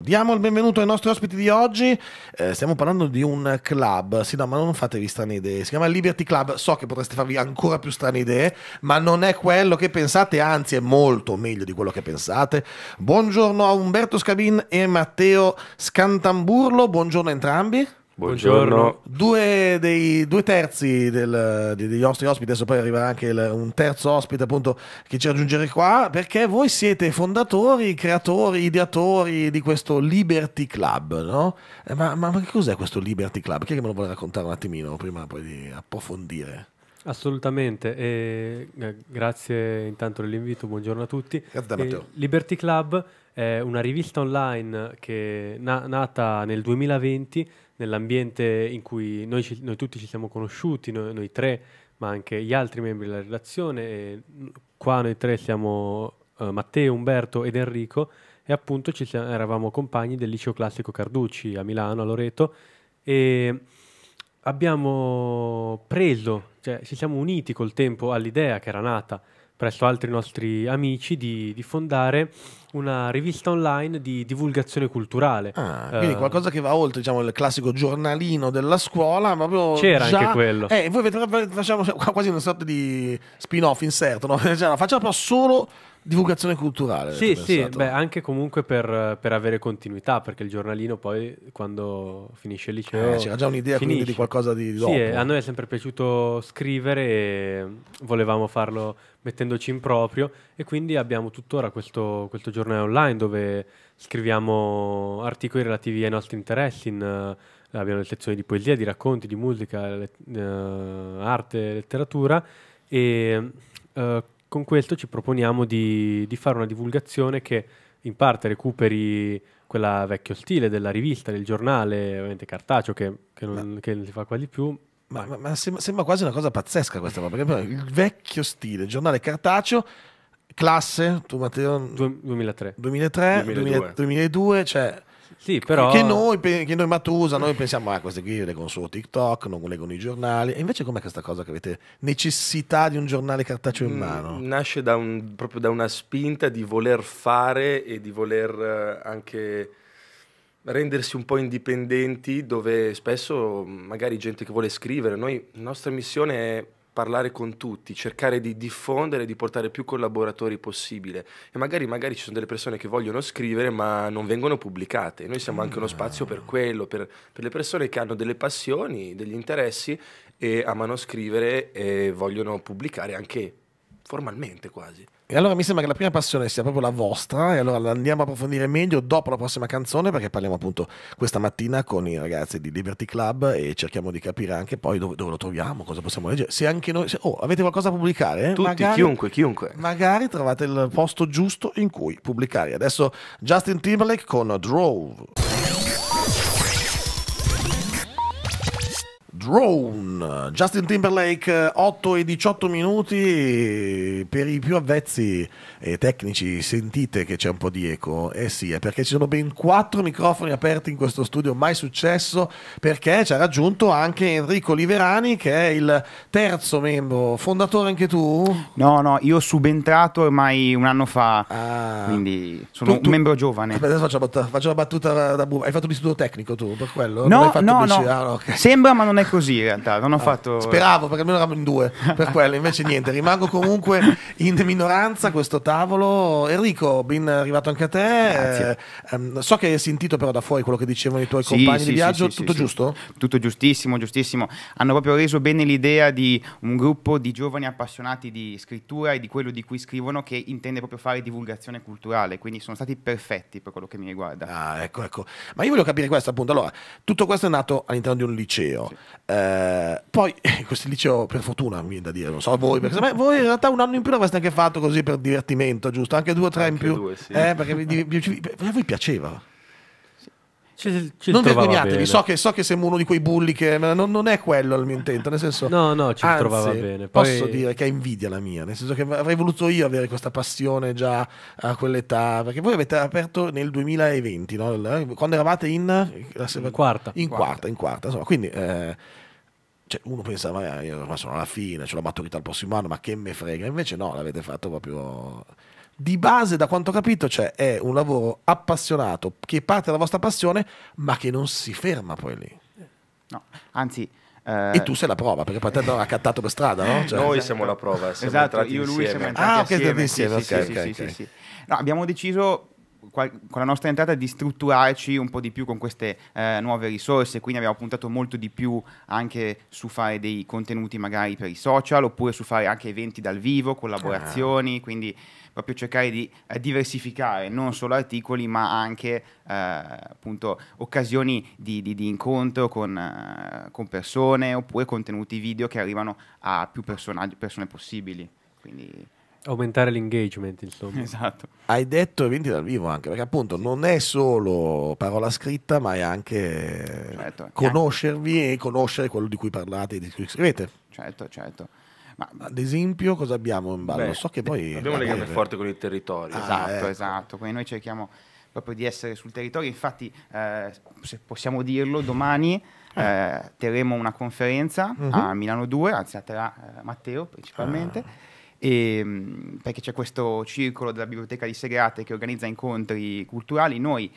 Diamo il benvenuto ai nostri ospiti di oggi. Eh, stiamo parlando di un club. Sì, no, ma non fatevi strane idee. Si chiama Liberty Club. So che potreste farvi ancora più strane idee, ma non è quello che pensate, anzi, è molto meglio di quello che pensate. Buongiorno a Umberto Scabin e Matteo Scantamburlo. Buongiorno a entrambi. Buongiorno. Due, dei, due terzi del, degli nostri ospiti, adesso poi arriverà anche il, un terzo ospite appunto che ci raggiungerà qua, perché voi siete fondatori, creatori, ideatori di questo Liberty Club, no? Eh, ma, ma, ma che cos'è questo Liberty Club? Chi è che me lo vuole raccontare un attimino prima poi di approfondire? Assolutamente, e, eh, grazie intanto dell'invito, buongiorno a tutti. Grazie Matteo. Liberty Club è una rivista online che è na- nata nel 2020 nell'ambiente in cui noi, ci, noi, tutti ci siamo conosciuti, noi, noi, tre, ma anche gli altri membri della redazione. qua noi tre siamo uh, Matteo, Umberto ed Enrico e appunto ci siamo, eravamo compagni del liceo classico Carducci a Milano, a Loreto e abbiamo preso, cioè ci siamo uniti col tempo all'idea che era nata presso altri nostri amici di, di fondare una rivista online di divulgazione culturale. Ah, eh, quindi uh, qualcosa che va oltre diciamo, il classico giornalino della scuola. Proprio c'era già... anche quello. Eh, voi vedete, facciamo quasi una sorta di spin-off inserto. No? Cioè, facciamo però solo divulgazione culturale. Sì, sì, beh, anche comunque per, per, avere continuità, perché il giornalino poi quando finisce il liceo... Eh, c'era già un'idea quindi di qualcosa di dopo. Sì, a noi è sempre piaciuto scrivere e volevamo farlo mettendoci in proprio e quindi abbiamo tuttora questo, questo giornale online dove scriviamo articoli relativi ai nostri interessi in, eh, Abbiamo le sezioni di poesia, di racconti, di musica, le, uh, arte, letteratura e uh, con questo ci proponiamo di, di fare una divulgazione che in parte recuperi quella vecchio stile della rivista, del giornale, ovviamente cartaceo che, che non, ma, che non si fa quasi più. Ma, ma, ma sembra, sembra, quasi una cosa pazzesca questa roba, perché il vecchio stile, giornale cartaceo, classe, tu Matteo... 2003. 2003, 2002, 2000, 2002 cioè sì, però... che, noi, che noi Matusa, noi pensiamo, ah, queste qui leggono solo TikTok, non leggono i giornali. E invece com'è questa cosa che avete necessità di un giornale cartaceo in mm, mano? Nasce da un, proprio da una spinta di voler fare e di voler eh, anche rendersi un po' indipendenti dove spesso magari gente che vuole scrivere, noi, la nostra missione è parlare con tutti, cercare di diffondere, di portare più collaboratori possibile. E magari, magari, ci sono delle persone che vogliono scrivere ma non vengono pubblicate. Noi siamo anche uno ah. spazio per quello, per, per le persone che hanno delle passioni, degli interessi e amano scrivere e vogliono pubblicare anche formalmente quasi. E allora mi sembra che la prima passione sia proprio la vostra e allora la andiamo a approfondire meglio dopo la prossima canzone perché parliamo appunto questa mattina con i ragazzi di Liberty Club e cerchiamo di capire anche poi dove, dove lo troviamo, cosa possiamo leggere. Se anche noi, se, oh, avete qualcosa da pubblicare? Tutti, magari, chiunque, chiunque. Magari trovate il posto giusto in cui pubblicare. Adesso Justin Timberlake con Drove. Drone. Justin Timberlake, 8 e 18 minuti. Per i più avvezzi e tecnici sentite che c'è un po' di eco. Eh sì, è perché ci sono ben 4 microfoni aperti in questo studio, mai successo, perché ci ha raggiunto anche Enrico Liverani, che è il terzo membro. Fondatore anche tu? No, no, io subentrato ormai un anno fa, ah, quindi sono tu, tu, un membro giovane. Adesso faccio, faccio la battuta da, da Hai fatto l'istituto tecnico tu, per quello? No, no, no. Ah, okay. Sembra ma non è così così in realtà, non ho ah, fatto... Speravo, perché almeno eravamo in due, per quello, invece niente, rimango comunque in minoranza a questo tavolo. Enrico, ben arrivato anche a te. Eh, ehm, so che hai sentito però da fuori quello che dicevano i tuoi sì, compagni sì, di viaggio, sì, tutto giusto? Tutto giustissimo, giustissimo. Hanno proprio reso bene l'idea di un gruppo di giovani appassionati di scrittura e di quello di cui scrivono che intende proprio fare divulgazione culturale, quindi sono stati perfetti per quello che mi riguarda. Ah, ecco, ecco. Ma io voglio capire questo appunto. Allora, tutto questo è nato all'interno di un liceo. Sì. Eh, poi eh, questo liceo per fortuna mi viene da dire, non so voi, perché me, voi in realtà un anno in più l'avreste anche fatto così per divertimento, giusto? Anche due o tre anche in più, due, sì. eh, perché vi, vi, vi, a voi piaceva. Ci, ci non vergognatevi, so che, so che sembro uno di quei bulli che non, non, è quello il mio intento, nel senso... No, no, ci anzi, trovava bene. Poi... Posso dire che è invidia la mia, nel senso che avrei voluto io avere questa passione già a quell'età, perché voi avete aperto nel 2020, no? Eh, quando eravate in... in quarta. In quarta, in quarta, insomma, quindi... Eh, cioè, uno pensava, ma io sono alla fine, ce l'ho maturità il prossimo anno, ma che me frega, invece no, l'avete fatto proprio di base, da quanto ho capito, cioè, è un lavoro appassionato che parte dalla vostra passione, ma che non si ferma poi lì. No, anzi. Eh, e tu sei la prova, perché poi te l'hanno accattato per strada, no? Cioè... Noi siamo la prova, eh, siamo esatto, io e lui siamo entrati ah, ok, insieme. insieme. Sì, okay, sì, okay, sì, okay. sì. No, abbiamo deciso con la nostra entrata di strutturarci un po' di più con queste eh, nuove risorse, quindi abbiamo puntato molto di più anche su fare dei contenuti magari per i social oppure su fare anche eventi dal vivo, collaborazioni, ah. quindi proprio cercare di eh, diversificare non solo articoli ma anche eh, appunto occasioni di, di, di incontro con, eh, con, persone oppure contenuti video che arrivano a più persone possibili. Quindi aumentare l'engagement, insomma. Esatto. Hai detto eventi dal vivo anche, perché appunto non è solo parola scritta, ma è anche certo. conoscervi e conoscere quello di cui parlate e di cui scrivete. Certo, certo. Ma ad esempio cosa abbiamo in ballo? Beh, so che poi... Abbiamo un legame forte con il territorio. Ah, esatto, ecco. esatto. Quindi noi cerchiamo proprio di essere sul territorio. Infatti, eh, se possiamo dirlo, domani eh, eh terremo una conferenza uh -huh. a mhm. Milano 2, anzi a Tra, eh, Matteo principalmente. Ah. E, ehm, perché c'è questo circolo della biblioteca di Segrate che organizza incontri culturali. Noi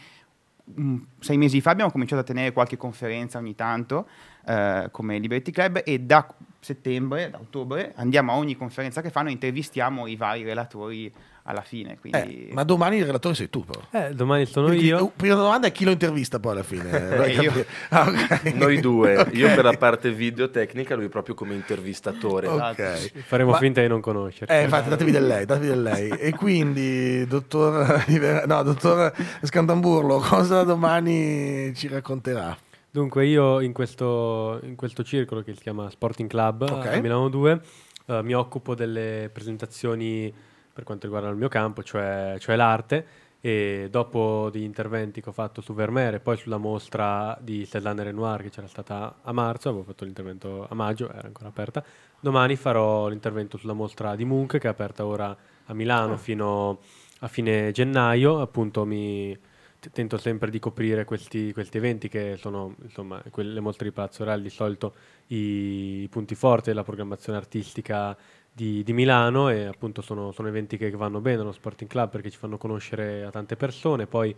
mm, sei mesi fa abbiamo cominciato a tenere qualche conferenza ogni tanto, eh, come Liberty Club e da settembre, da ottobre, andiamo a ogni conferenza che fanno e intervistiamo i vari relatori alla fine. Quindi... Eh, ma domani il relatore sei tu, però. Eh, domani sono Quindi, io. Prima domanda è chi lo intervista poi alla fine. eh, ah, okay. Noi due, okay. io per la parte videotecnica, lui proprio come intervistatore. Okay. Esatto. Faremo ma... finta di non conoscere. Eh, infatti, datevi del lei, datevi del lei. e quindi, dottor, no, dottor Scandamburlo, cosa domani ci racconterà? Dunque, io in questo, in questo, circolo che si chiama Sporting Club eh, okay. a Milano 2 eh, mi occupo delle presentazioni per quanto riguarda il mio campo, cioè, cioè l'arte. E dopo gli interventi che ho fatto su Vermeer e poi sulla mostra di Stellane Renoir che c'era stata a marzo, avevo fatto l'intervento a maggio, era ancora aperta. Domani farò l'intervento sulla mostra di Munch che è aperta ora a Milano oh. fino a fine gennaio. Appunto, mi tento sempre di coprire questi, questi eventi che sono insomma, le mostre di Palazzo Real di solito i, punti forti della programmazione artistica di, di, Milano e appunto sono, sono eventi che vanno bene allo Sporting Club perché ci fanno conoscere a tante persone, poi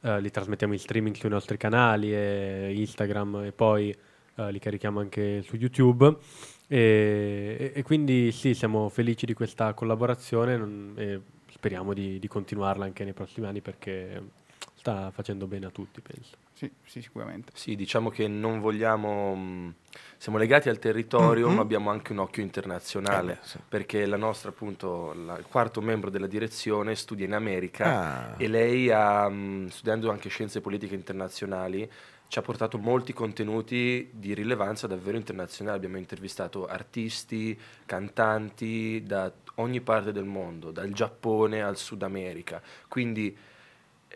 eh, li trasmettiamo in streaming sui nostri canali, e Instagram e poi eh, li carichiamo anche su YouTube e, e, quindi sì, siamo felici di questa collaborazione non, e speriamo di, di continuarla anche nei prossimi anni perché sta facendo bene a tutti, penso. Sì, sì sicuramente. Sì, diciamo che non vogliamo... Mh, mm, siamo legati al territorio, mm-hmm. ma abbiamo anche un occhio internazionale, eh sì. perché la nostra, appunto, la, il quarto membro della direzione studia in America ah. e lei, ha, mh, mm, studiando anche scienze politiche internazionali, ci ha portato molti contenuti di rilevanza davvero internazionale. Abbiamo intervistato artisti, cantanti da ogni parte del mondo, dal Giappone al Sud America. Quindi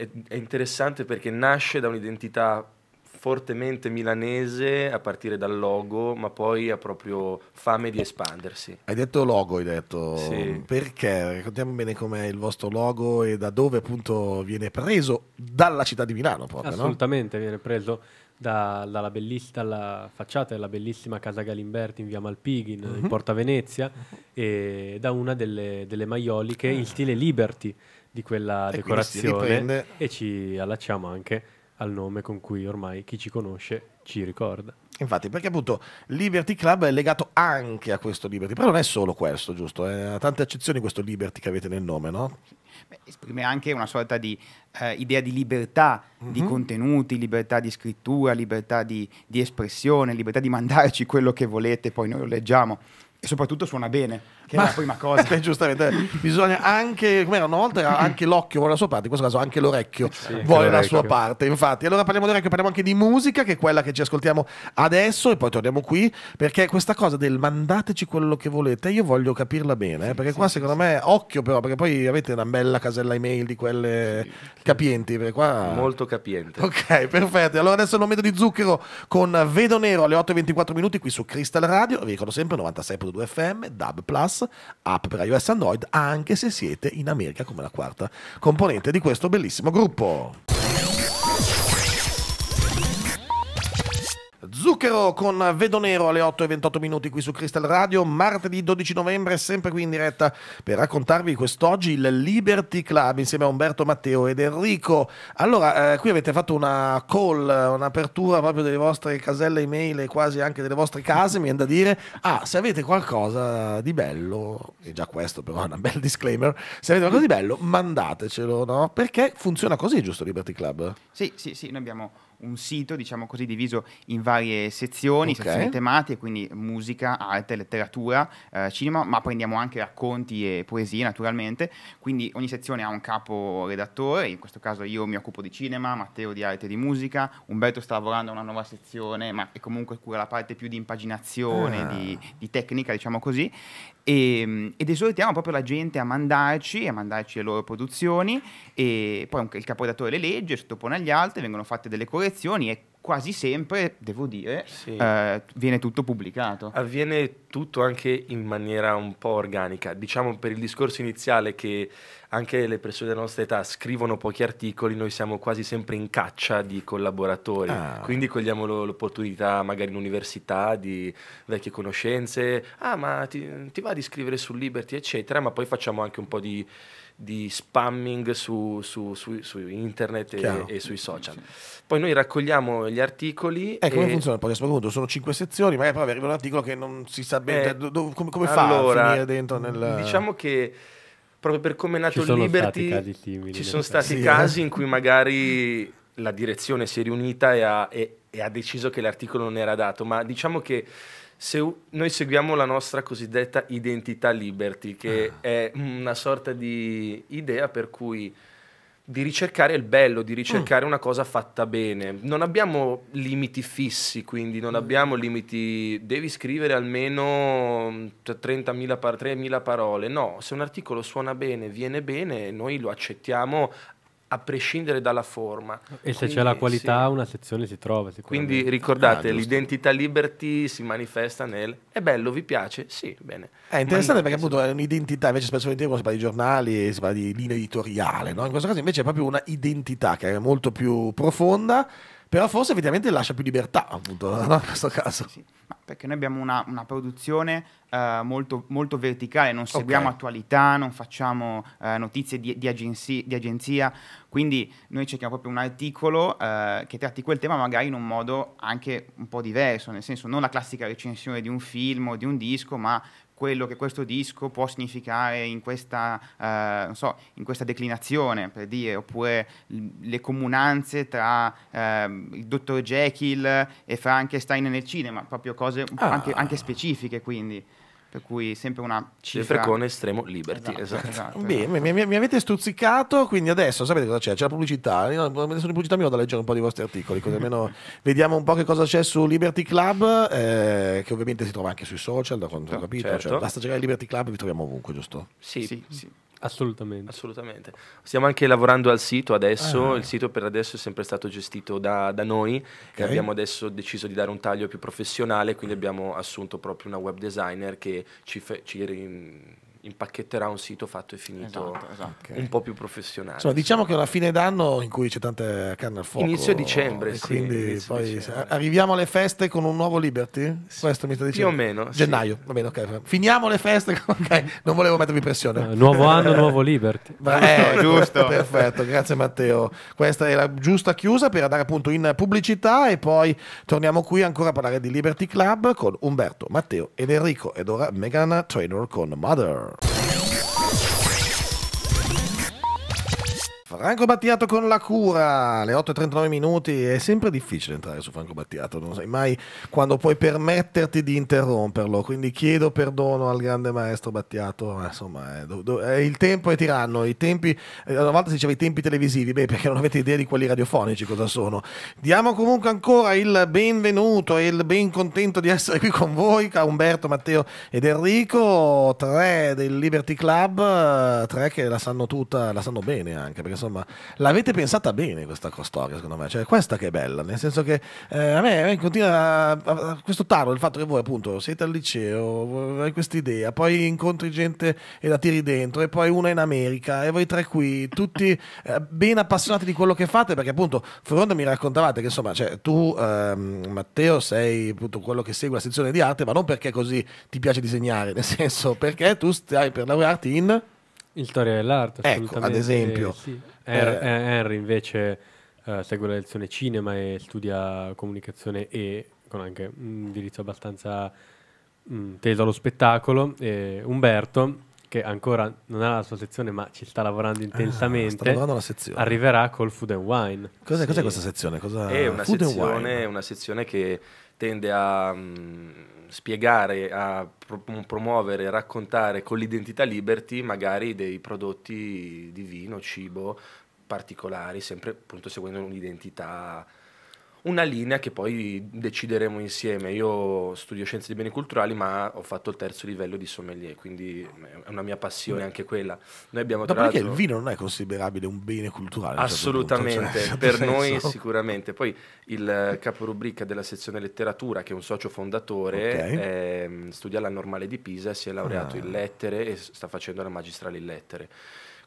è, è interessante perché nasce da un'identità fortemente milanese a partire dal logo, ma poi ha proprio fame di espandersi. Hai detto logo, hai detto sì. perché? Raccontiamo bene com'è il vostro logo e da dove appunto viene preso dalla città di Milano proprio, Assolutamente no? viene preso da, dalla, dalla, facciata della bellissima Casa Galimberti in via Malpighin, uh-huh. in mhm. Porta Venezia, e da una delle, delle maioliche eh. in stile Liberty di quella decorazione e ci allacciamo anche al nome con cui ormai chi ci conosce ci ricorda. Infatti, perché appunto Liberty Club è legato anche a questo Liberty, però non è solo questo, giusto? Eh, ha tante accezioni questo Liberty che avete nel nome, no? Beh, esprime anche una sorta di eh, idea di libertà mm -hmm. di mhm. contenuti, libertà di scrittura, libertà di, di espressione, libertà di mandarci quello che volete, poi noi lo leggiamo e soprattutto suona bene che ma... è la prima cosa. Beh, giustamente, bisogna anche, come era una volta, era anche l'occhio vuole la sua parte, in questo caso anche l'orecchio sì, vuole la sua parte. Infatti, allora parliamo di orecchio, parliamo anche di musica, che è quella che ci ascoltiamo adesso e poi torniamo qui, perché questa cosa del mandateci quello che volete, io voglio capirla bene, eh, perché sì, qua sì, secondo me, occhio però, perché poi avete una bella casella email di quelle capienti, perché qua... Molto capiente. Ok, perfetto. Allora adesso il momento di zucchero con Vedo Nero alle 8.24 minuti qui su Crystal Radio, vi ricordo sempre 96.2 FM, Dub Plus app per iOS Android, anche se siete in America come la quarta componente di questo bellissimo gruppo. Zucchero con Vedo Nero alle 8 e 28 minuti qui su Crystal Radio, martedì 12 novembre, sempre qui in diretta per raccontarvi quest'oggi il Liberty Club insieme a Umberto Matteo ed Enrico. Allora, eh, qui avete fatto una call, un'apertura proprio delle vostre caselle email e quasi anche delle vostre case, mi viene da dire, ah, se avete qualcosa di bello, e già questo però è un bel disclaimer, se avete qualcosa di bello mandatecelo, no? Perché funziona così, giusto Liberty Club? Sì, sì, sì, noi abbiamo un sito, diciamo così, diviso in varie sezioni, okay. sezioni tematiche, quindi musica, arte, letteratura, eh, cinema, ma prendiamo anche racconti e poesie naturalmente, quindi ogni sezione ha un capo redattore, in questo caso io mi occupo di cinema, Matteo di arte e di musica, Umberto sta lavorando a una nuova sezione, ma è comunque cura la parte più di impaginazione, ah. di, di, tecnica, diciamo così, e, ehm, ed esortiamo proprio la gente a mandarci, a mandarci le loro produzioni e poi il caporedattore le legge, sottopone agli altri, vengono fatte delle correzioni, lezioni e quasi sempre, devo dire, sì. eh, viene tutto pubblicato. Avviene tutto anche in maniera un po' organica. Diciamo per il discorso iniziale che anche le persone della nostra età scrivono pochi articoli, noi siamo quasi sempre in caccia di collaboratori, ah. quindi cogliamo l'opportunità magari in università di vecchie conoscenze, ah ma ti, ti va di scrivere su Liberty eccetera, ma poi facciamo anche un po' di di spamming su, su, su, su internet e, e, sui social. Poi noi raccogliamo gli articoli. Eh, come funziona il podcast? Appunto, sono cinque sezioni, magari poi arriva un articolo che non si sa bene eh, do, come, come allora, fa a finire dentro nel... Diciamo che proprio per come è nato il Liberty ci sono stati sì, casi eh. in cui magari la direzione si è riunita e ha, e, e ha deciso che l'articolo non era dato, ma diciamo che se noi seguiamo la nostra cosiddetta identità liberty, che ah. è una sorta di idea per cui di ricercare il bello, di ricercare mm. una cosa fatta bene. Non abbiamo limiti fissi, quindi non mm. abbiamo limiti, devi scrivere almeno 30.000 mm, par- parole. No, se un articolo suona bene, viene bene, noi lo accettiamo a prescindere dalla forma. E se quindi, c'è la qualità, sì. una sezione si trova. Quindi ricordate, ah, l'identità liberty si manifesta nel è bello, vi piace? Sì, bene. È interessante perché appunto è un'identità, invece spesso e quando si parla di giornali, si parla di linea editoriale, no? in questo caso invece è proprio una identità che è molto più profonda però forse effettivamente lascia più libertà, appunto, ah. no? in questo caso. Sì, perché noi abbiamo una, una produzione eh, molto, molto, verticale, non seguiamo okay. attualità, non facciamo eh, notizie di, di, agenzi, di, agenzia, quindi noi cerchiamo proprio un articolo eh, che tratti quel tema magari in un modo anche un po' diverso, nel senso non la classica recensione di un film o di un disco, ma quello che questo disco può significare in questa, eh, so, in questa declinazione, per dire, oppure le comunanze tra eh, il dottor Jekyll e Frankenstein nel cinema, proprio cose ah. anche, anche specifiche quindi per cui sempre una cifra... Sempre con estremo liberty, esatto. esatto. esatto Bene, esatto. mi, mi, mi, avete stuzzicato, quindi adesso sapete cosa c'è? C'è la pubblicità, io, adesso di pubblicità mi vado a leggere un po' di vostri articoli, così almeno vediamo un po' che cosa c'è su Liberty Club, eh, che ovviamente si trova anche sui social, da quanto ho certo, capito, cioè, certo. cioè, basta cercare Liberty Club vi troviamo ovunque, giusto? Sì, sì. sì. Assolutamente. Assolutamente. Stiamo anche lavorando al sito adesso, ah, il sito per adesso è sempre stato gestito da, da noi okay. abbiamo adesso deciso di dare un taglio più professionale, quindi abbiamo assunto proprio una web designer che ci, fe- ci impacchetterà un sito fatto e finito esatto, esatto. Okay. un po' più professionale. Insomma, diciamo che è una fine d'anno in cui c'è tante canne al fuoco. Inizio dicembre, sì, quindi inizio poi dicembre. arriviamo alle feste con un nuovo Liberty? Sì, Questo mi sta dicendo? Più o meno. Gennaio, sì. va bene, ok. Finiamo le feste, ok. Non volevo mettervi pressione. Uh, nuovo anno, nuovo Liberty. Eh, giusto. Perfetto, grazie Matteo. Questa è la giusta chiusa per andare appunto in pubblicità e poi torniamo qui ancora a parlare di Liberty Club con Umberto, Matteo ed Enrico ed ora Megan Trainor con Mother. Franco Battiato con la cura, alle 8.39 minuti, è sempre difficile entrare su Franco Battiato, non sai mai quando puoi permetterti di interromperlo, quindi chiedo perdono al grande maestro Battiato, ma insomma eh, il tempo è tiranno, i tempi, eh, una volta si diceva i tempi televisivi, beh perché non avete idea di quelli radiofonici cosa sono. Diamo comunque ancora il benvenuto e il ben contento di essere qui con voi, a Umberto, Matteo ed Enrico, tre del Liberty Club, eh, tre che la sanno tutta, la sanno bene anche perché insomma, l'avete pensata bene questa storia, secondo me. Cioè, questa che è bella, nel senso che eh, a, me, a me continua a, a questo tarlo il fatto che voi appunto siete al liceo, hai questa idea, poi incontri gente e la tiri dentro, e poi una in America, e voi tre qui, tutti eh, ben appassionati di quello che fate, perché appunto Fronda mi raccontavate che insomma, cioè, tu ehm, Matteo sei appunto quello che segue la sezione di arte, ma non perché così ti piace disegnare, nel senso perché tu stai per laurearti in... Il storia dell'arte, ecco, ad esempio. Sì. Eh. Eh, Henry invece uh, segue la lezione cinema e studia comunicazione e con anche un indirizzo abbastanza mh, mm, teso allo spettacolo. E Umberto che ancora non ha la sua sezione, ma ci sta lavorando ah, intensamente. Ah, la Arriverà col Food and Wine. Cos'è, sì. cos'è questa sezione? Cosa... È una sezione, una sezione, che tende a. Mh, mm, spiegare, a promuovere, raccontare con l'identità Liberty magari dei prodotti di vino, cibo particolari, sempre appunto seguendo un'identità una linea che poi decideremo insieme. Io studio scienze di beni culturali, ma ho fatto il terzo livello di sommelier, quindi è una mia passione anche quella. Noi abbiamo tra Dopodiché il vino non è considerabile un bene culturale. Certo Assolutamente, certo per senso. noi sicuramente. Poi il caporubrica della sezione letteratura, che è un socio fondatore, okay. è, ehm, studia alla Normale di Pisa, si è laureato ah. in lettere e sta facendo la magistrale in lettere.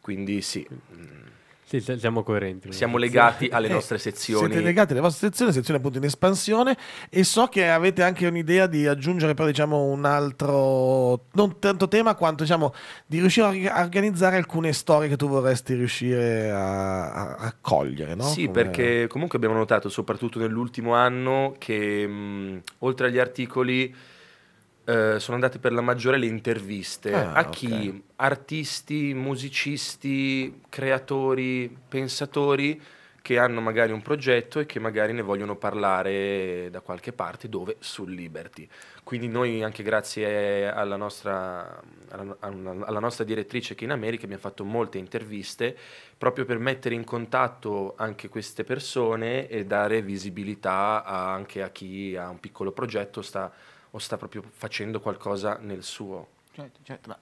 Quindi sì. Mm, sì, siamo coerenti. Siamo legati alle eh, nostre sezioni. Siete legati alle vostre sezioni, sezione appunto in espansione e so che avete anche un'idea di aggiungere però diciamo un altro, non tanto tema quanto diciamo di riuscire a organizzare alcune storie che tu vorresti riuscire a, a cogliere, no? Sì, Come... perché comunque abbiamo notato soprattutto nell'ultimo anno che mh, oltre agli articoli eh, sono andate per la maggiore le interviste ah, a chi? Artisti, musicisti, creatori, pensatori che hanno magari un progetto e che magari ne vogliono parlare da qualche parte, dove? Sul Liberty. Quindi noi anche grazie alla nostra, alla nostra direttrice che in America abbiamo fatto molte interviste proprio per mettere in contatto anche queste persone e dare visibilità anche a chi ha un piccolo progetto, sta o sta proprio facendo qualcosa nel suo. Certo, certo.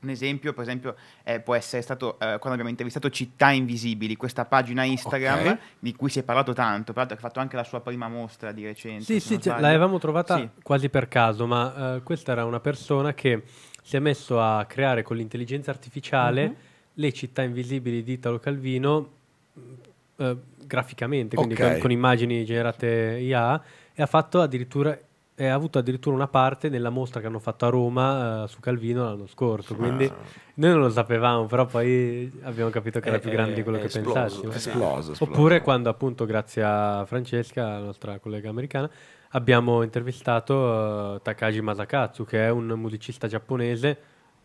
un esempio, per esempio, eh, può essere stato eh, quando abbiamo intervistato Città Invisibili, questa pagina Instagram okay. di cui si è parlato tanto, peraltro che ha fatto anche la sua prima mostra di recente. Sì, sì, cioè, l'avevamo trovata sì. quasi per caso, ma eh, questa era una persona che si è messo a creare con l'intelligenza artificiale uh-huh. le città invisibili di Italo Calvino eh, graficamente, quindi okay. con, con immagini generate IA, e ha fatto addirittura ha avuto addirittura una parte nella mostra che hanno fatto a Roma uh, su Calvino l'anno scorso. Ah. Quindi noi non lo sapevamo, però poi abbiamo capito che è, era eh, più grande è, eh, di quello che esploso, pensassimo. È esploso, esploso. Oppure quando, appunto, grazie a Francesca, la nostra collega americana, abbiamo intervistato uh, Takagi Masakatsu, che è un musicista giapponese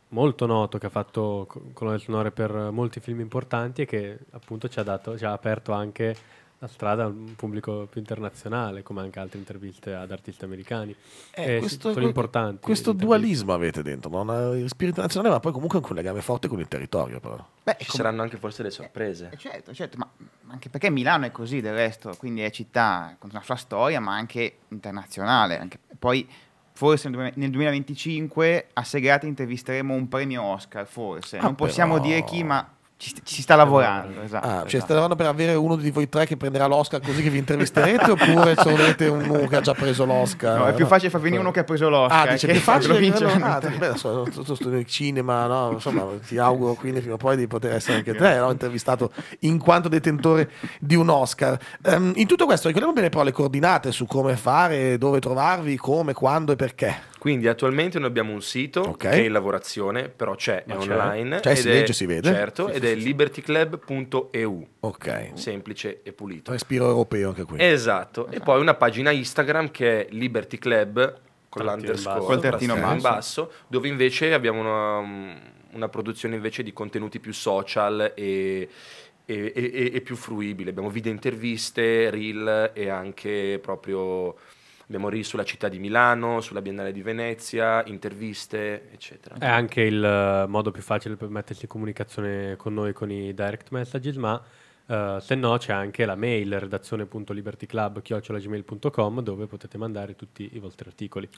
molto noto che ha fatto colonne sonore per molti film importanti e che appunto ci ha, dato, ci ha aperto anche la strada a un pubblico più internazionale, come anche altre interviste ad artisti americani. Eh, eh questo, sono importanti. Questo dualismo avete dentro, no? Una, spirito nazionale, ma poi comunque anche un legame forte con il territorio. Però. Beh, Ci saranno anche forse le eh, sorprese. Eh, certo, certo, ma anche perché Milano è così del resto, quindi è città con una sua storia, ma anche internazionale. Anche, poi forse nel 2025 a Segate intervisteremo un premio Oscar, forse. Ah, non possiamo però... dire chi, ma ci, ci, sta lavorando, esatto. Ah, esatto. Cioè, esatto. state lavorando per avere uno di voi tre che prenderà l'Oscar così che vi intervisterete oppure se volete uno che ha già preso l'Oscar? No, è più facile far venire uno che ha preso l'Oscar. Ah, dice, che più facile vincere. Ah, beh, adesso tutto cinema, no? Insomma, ti auguro quindi prima o poi di poter essere anche te, no? intervistato in quanto detentore di un Oscar. Um, in tutto questo ricordiamo bene però le coordinate su come fare, dove trovarvi, come, quando e perché. Quindi attualmente noi abbiamo un sito okay. che è in lavorazione, però c'è, Ma è c'è. online. Cioè si è, legge, si vede. Certo, sì, ed sì, è sì. libertyclub.eu. Ok. Semplice e pulito. Respiro europeo anche qui. Esatto. esatto. E poi una pagina Instagram che è libertyclub, Club con l'underscore. Col tertino basso. In basso, dove invece abbiamo una, mm, una produzione invece di contenuti più social e... e, e, e più fruibile, abbiamo video interviste, reel e anche proprio Abbiamo memorie sulla città di Milano, sulla Biennale di Venezia, interviste, eccetera. È anche il eh, modo più facile per mettersi in comunicazione con noi con i direct messages, ma eh, se no c'è anche la mail redazione.libertyclub.com dove potete mandare tutti i vostri articoli.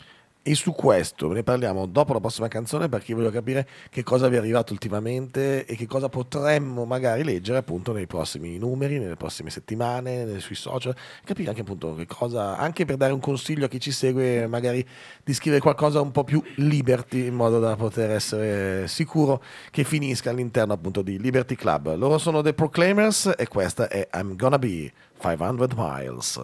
E su questo ne parliamo dopo la prossima canzone perché voglio capire che cosa vi è arrivato ultimamente e che cosa potremmo magari leggere appunto nei prossimi numeri, nelle prossime settimane, sui social, capire anche appunto che cosa, anche per dare un consiglio a chi ci segue magari di scrivere qualcosa un po' più liberty in modo da poter essere sicuro che finisca all'interno appunto di Liberty Club. Loro sono The Proclaimers e questa è I'm Gonna Be 500 Miles.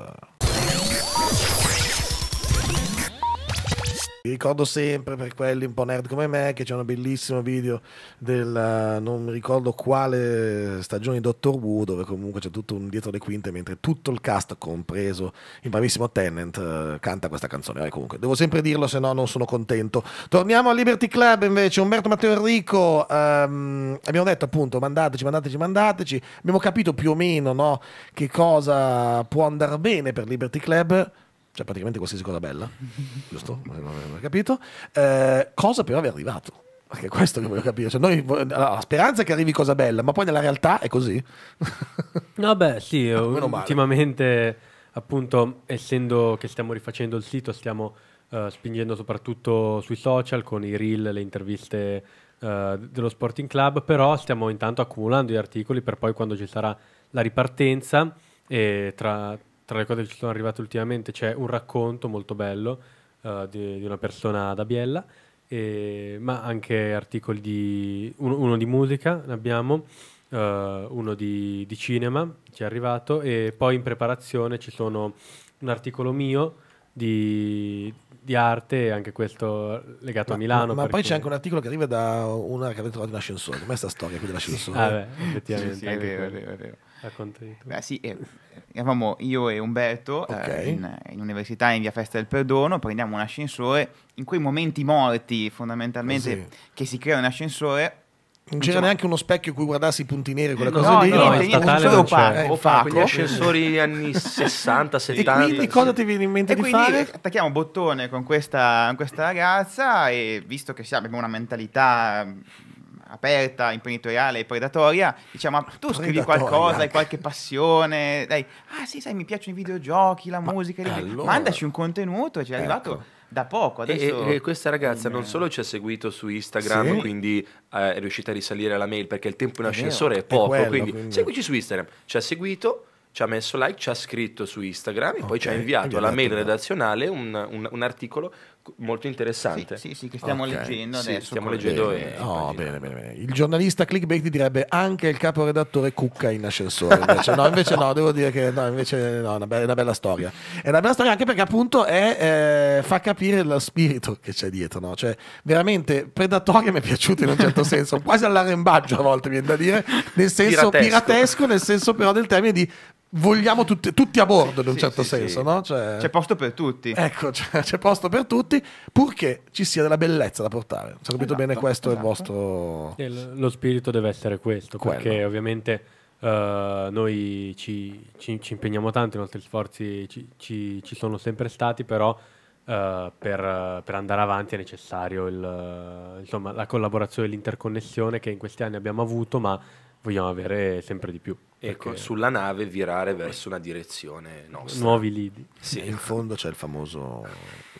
Vi ricordo sempre per quelli un po' nerd come me che c'è un bellissimo video del eh, non mi ricordo quale stagione di Doctor Who dove comunque c'è tutto un dietro le quinte mentre tutto il cast compreso il bravissimo Tennant eh, canta questa canzone. Eh, comunque devo sempre dirlo se no non sono contento. Torniamo a Liberty Club invece Umberto Matteo Enrico ehm, abbiamo detto appunto mandateci mandateci mandateci abbiamo capito più o meno no, che cosa può andare bene per Liberty Club cioè praticamente qualsiasi cosa bella, giusto? Non ho capito. Eh, cosa però vi è arrivato? Perché è questo che voglio capire. Cioè, noi, allora, la speranza è che arrivi cosa bella, ma poi nella realtà è così. No, beh, sì, ah, ultimamente, appunto, essendo che stiamo rifacendo il sito, stiamo uh, spingendo soprattutto sui social con i reel, le interviste uh, dello Sporting Club, però stiamo intanto accumulando gli articoli per poi quando ci sarà la ripartenza e tra tra le cose che ci sono arrivate ultimamente c'è un racconto molto bello uh, di, di, una persona da Biella, e, ma anche articoli di uno, uno di musica ne abbiamo, uh, uno di, di, cinema ci è arrivato e poi in preparazione ci sono un articolo mio di, di arte, anche questo legato ma, a Milano. Ma, ma perché... poi c'è anche un articolo che arriva da una che aveva trovato in ascensore, ma è sta storia qui dell'ascensore? ah, beh, effettivamente. Sì, sì, è vero, è vero. È vero. Racconti tu. Beh, sì, eh, eravamo io e Umberto eh, okay. eh, in, in, università in via Festa del Perdono, prendiamo un ascensore, in quei momenti morti fondamentalmente sì. che si crea un ascensore... Non c'era neanche uno specchio in cui guardassi i punti neri, quella cosa no, lì. No, niente, niente, niente opaco, opaco. Gli ascensori anni 60, 70. E quindi cosa ti viene in mente e di fare? attacchiamo bottone con questa, con questa ragazza e visto che abbiamo una mentalità aperta, imprenditoriale e predatoria, diciamo, ma ah, tu scrivi qualcosa, hai qualche passione, dai, ah sì, sai, mi piacciono i videogiochi, la ma musica, allora... mandaci un contenuto, ci è ecco. arrivato da poco. Adesso... E, e, questa ragazza non solo ci ha seguito su Instagram, sì. quindi eh, è riuscita a risalire alla mail perché il tempo in ascensore è, è poco, è quello, quindi, quindi seguici su Instagram. Ci ha seguito, ci ha messo like, ci ha scritto su Instagram e okay. poi ci ha inviato alla mail redazionale un, un, un, articolo molto interessante. Sì, sì, sì che stiamo okay. leggendo adesso. Sì, stiamo leggendo bene. E, no, oh, bene, bene, bene, Il giornalista clickbait direbbe anche il caporedattore cucca in ascensore. Invece. no, invece no, devo dire che no, invece no, è una, una bella, storia. È una bella storia anche perché appunto è, eh, fa capire lo spirito che c'è dietro, no? Cioè, veramente predatoria mi è piaciuta in un certo senso, quasi all'arrembaggio a volte viene da dire, nel senso piratesco. piratesco, nel senso però del termine di vogliamo tutti, tutti, a bordo in un sì, certo sì, senso, sì. no? Cioè, c'è posto per tutti. Ecco, c'è, posto per tutti, purché ci sia della bellezza da portare. Ho capito esatto, bene, questo esatto. è il esatto. vostro... Il, lo spirito deve essere questo, Quello. perché ovviamente uh, noi ci, ci, ci, impegniamo tanto, i nostri sforzi ci, ci sono sempre stati, però... Uh, per, per, andare avanti è necessario il, uh, insomma, la collaborazione e l'interconnessione che in questi anni abbiamo avuto, ma vogliamo avere sempre di più. Ecco, perché... sulla nave virare verso una direzione nostra. Nuovi lidi. Sì. In fondo c'è il famoso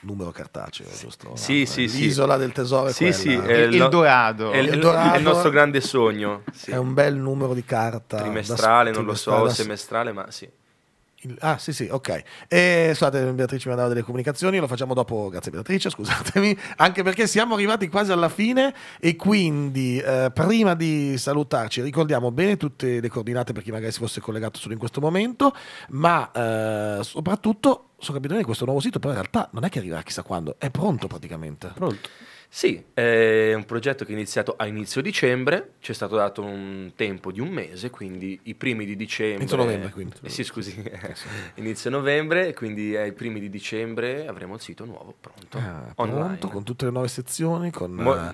numero cartaceo, sì. giusto? Sì, sì, L'isola del tesoro è sì, sì. Eh, il, il, Dorado. È il, il, Dorado. È il nostro grande sogno. È un bel numero di carta. Trimestrale, da, non trimestrale, lo so, semestrale, ma sì. Il, ah sì sì, ok. E, scusate, Beatrice mi mandava delle comunicazioni, lo facciamo dopo, grazie Beatrice, scusatemi, anche perché siamo arrivati quasi alla fine e quindi eh, prima di salutarci ricordiamo bene tutte le coordinate per chi magari si fosse collegato solo in questo momento, ma eh, soprattutto sto capendo che questo nuovo sito però in realtà non è che arriverà chissà quando, è pronto praticamente. Pronto. Sì, è un progetto che è iniziato a inizio dicembre, ci è stato dato un tempo di un mese, quindi i primi di dicembre... Inizio novembre, quindi. Eh, sì, scusi, inizio novembre, quindi ai primi di dicembre avremo il sito nuovo, pronto, ah, online. Pronto, con tutte le nuove sezioni, con... Mo eh,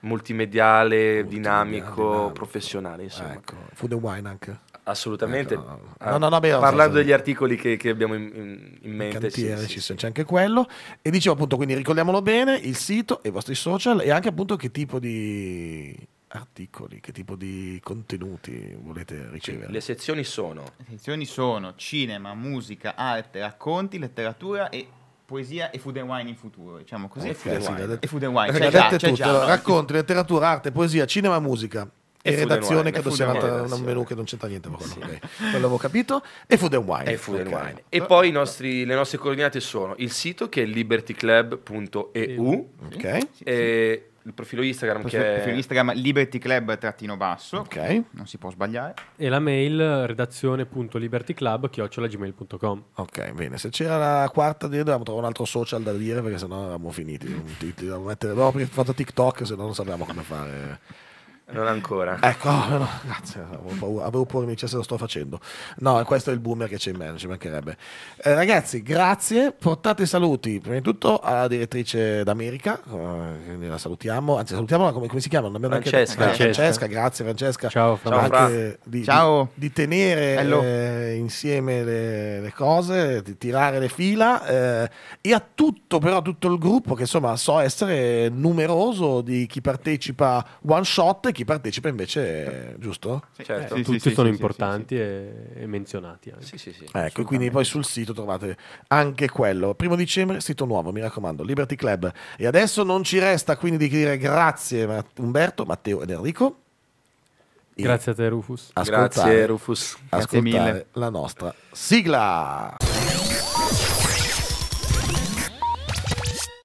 multimediale, multimediale, dinamico, dinamico. professionale, insomma. ecco, food and wine anche. Assolutamente. Ecco, no, ah, no, no, beh, Parlando degli articoli che, che abbiamo in, in, in mente. Cantiere, sì, sì, sì. C'è anche quello. E dicevo appunto, quindi ricordiamolo bene, il sito e i vostri social e anche appunto che tipo di articoli, che tipo di contenuti volete ricevere. Le sezioni sono? Le sezioni sono cinema, musica, arte, racconti, letteratura e poesia e food and wine in futuro, diciamo così. Okay, e food and wine. Sì, e food and wine. Cioè, già, tutto, già, no? racconti, letteratura, arte, poesia, cinema, musica e redazione credo sia nata un menu che non c'entra niente con quello, sì. okay. quello avevo capito e food and wine e, food and wine. e poi nostri, le nostre coordinate sono il sito che è libertyclub.eu okay. e il profilo Instagram il profilo, che è profilo Instagram libertyclub-basso ok non si può sbagliare e la mail redazione.libertyclub.gmail.com ok bene se c'era la quarta dobbiamo trovare un altro social da dire perché sennò eravamo finiti dobbiamo mettere abbiamo fatto TikTok se no non sapevamo come fare non ancora. Ecco, no, no, grazie, avevo paura, avevo paura mi dicesse lo sto facendo. No, questo è il boomer che c'è in me, ci mancherebbe. Eh, ragazzi, grazie, portate i saluti prima di tutto alla direttrice d'America, eh, la salutiamo, anzi salutiamola come, come si chiama? Francesca. Anche... Francesca. Francesca. grazie Francesca. Ciao, Francesca. Ciao, di, Ciao. Di, di, tenere eh, insieme le, le, cose, di tirare le fila eh, e a tutto però tutto il gruppo che insomma so essere numeroso di chi partecipa one shot chi chi partecipa invece, è giusto? Sì, certo. Eh, tutti sono importanti e, e, menzionati. Anche. Ecco, quindi poi sul sito trovate anche quello. Primo dicembre, sito nuovo, mi raccomando, Liberty Club. E adesso non ci resta quindi di dire grazie Umberto, Matteo ed Enrico. Grazie a te Rufus. Grazie Rufus. Grazie La nostra sigla.